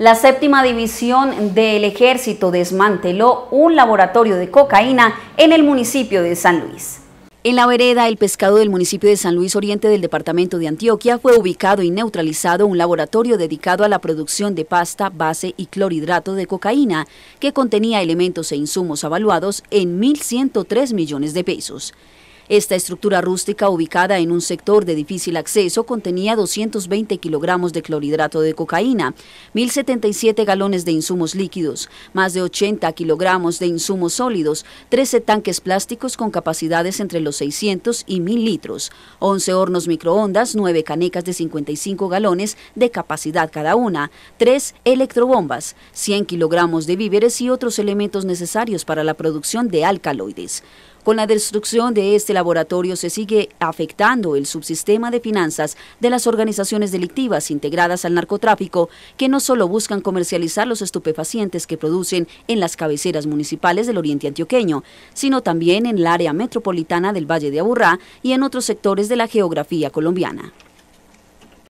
La séptima división del ejército desmanteló un laboratorio de cocaína en el municipio de San Luis. En la vereda El Pescado del municipio de San Luis Oriente del departamento de Antioquia fue ubicado y neutralizado un laboratorio dedicado a la producción de pasta, base y clorhidrato de cocaína, que contenía elementos e insumos avaluados en 1.103 millones de pesos. Esta estructura rústica, ubicada en un sector de difícil acceso, contenía 220 kilogramos de clorhidrato de cocaína, 1.077 galones de insumos líquidos, más de 80 kilogramos de insumos sólidos, 13 tanques plásticos con capacidades entre los 600 y 1.000 litros, 11 hornos microondas, 9 canecas de 55 galones de capacidad cada una, 3 electrobombas, 100 kilogramos de víveres y otros elementos necesarios para la producción de alcaloides. Con la destrucción de este laboratorio se sigue afectando el subsistema de finanzas de las organizaciones delictivas integradas al narcotráfico, que no solo buscan comercializar los estupefacientes que producen en las cabeceras municipales del oriente antioqueño, sino también en el área metropolitana del Valle de Aburrá y en otros sectores de la geografía colombiana.